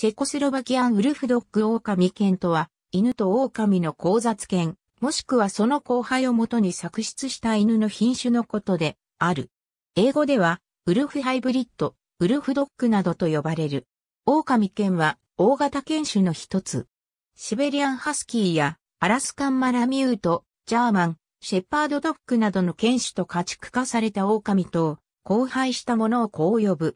チェコスロバキアンウルフドッグ狼犬とは、犬と狼の交雑犬、もしくはその後輩をもとに作出した犬の品種のことで、ある。英語では、ウルフハイブリッド、ウルフドッグなどと呼ばれる。狼犬は、大型犬種の一つ。シベリアンハスキーや、アラスカンマラミュート、ジャーマン、シェパードドッグなどの犬種と家畜化された狼と、交配したものをこう呼ぶ。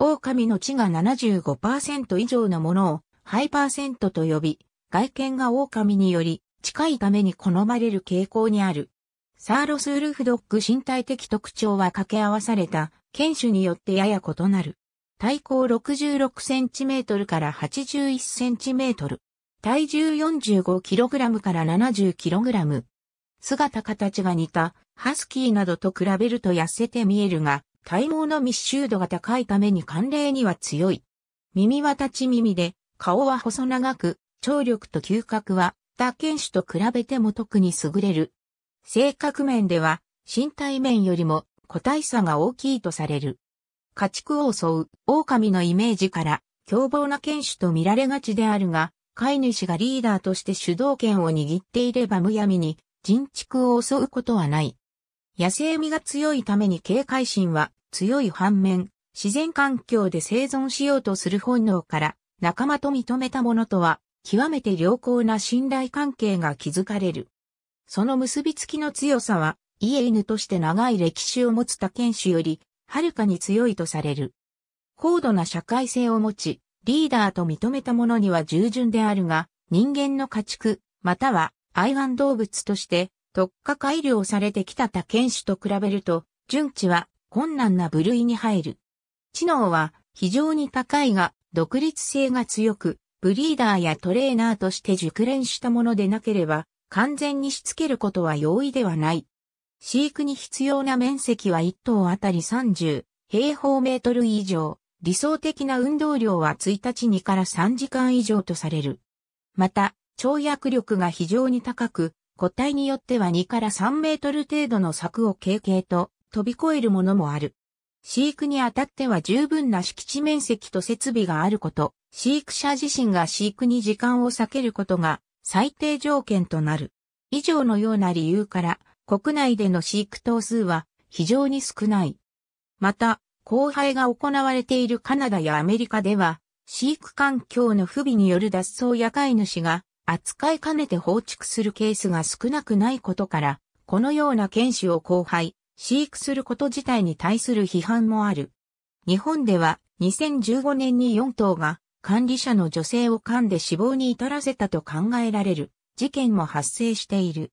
狼の血が75%以上のものをハイパーセントと呼び、外見が狼により近いために好まれる傾向にある。サーロスウルフドッグ身体的特徴は掛け合わされた犬種によってやや異なる。体高 66cm から 81cm。体重 45kg から 70kg。姿形が似たハスキーなどと比べると痩せて見えるが、体毛の密集度が高いために寒冷には強い。耳は立ち耳で、顔は細長く、聴力と嗅覚は、他犬種と比べても特に優れる。性格面では、身体面よりも個体差が大きいとされる。家畜を襲う狼のイメージから凶暴な犬種と見られがちであるが、飼い主がリーダーとして主導権を握っていればむやみに人畜を襲うことはない。野生味が強いために警戒心は強い反面、自然環境で生存しようとする本能から仲間と認めたものとは極めて良好な信頼関係が築かれる。その結びつきの強さは、イエ犬として長い歴史を持つ他犬種より、はるかに強いとされる。高度な社会性を持ち、リーダーと認めた者には従順であるが、人間の家畜、または愛玩動物として特化改良されてきた他犬種と比べると、純地は困難な部類に入る。知能は非常に高いが、独立性が強く、ブリーダーやトレーナーとして熟練したものでなければ、完全にしつけることは容易ではない。飼育に必要な面積は1頭あたり30平方メートル以上。理想的な運動量は1日2から3時間以上とされる。また、跳躍力が非常に高く、個体によっては2から3メートル程度の柵を経験と飛び越えるものもある。飼育にあたっては十分な敷地面積と設備があること、飼育者自身が飼育に時間を避けることが最低条件となる。以上のような理由から、国内での飼育頭数は非常に少ない。また、交配が行われているカナダやアメリカでは、飼育環境の不備による脱走や飼い主が扱いかねて放逐するケースが少なくないことから、このような犬種を交配、飼育すること自体に対する批判もある。日本では2015年に4頭が管理者の女性を噛んで死亡に至らせたと考えられる事件も発生している。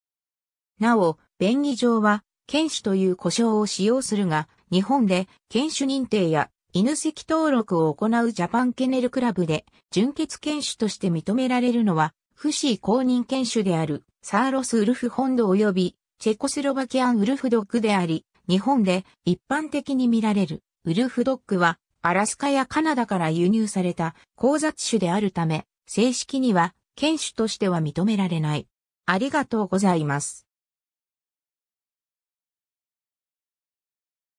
なお、便宜上は犬種という呼称を使用するが、日本で犬種認定や犬籍登録を行うジャパンケネルクラブで純血犬種として認められるのはフシー公認犬種であるサーロスウルフ本土及びチェコスロバキアンウルフドッグであり、日本で一般的に見られるウルフドッグはアラスカやカナダから輸入された交雑種であるため、正式には犬種としては認められない。ありがとうございます。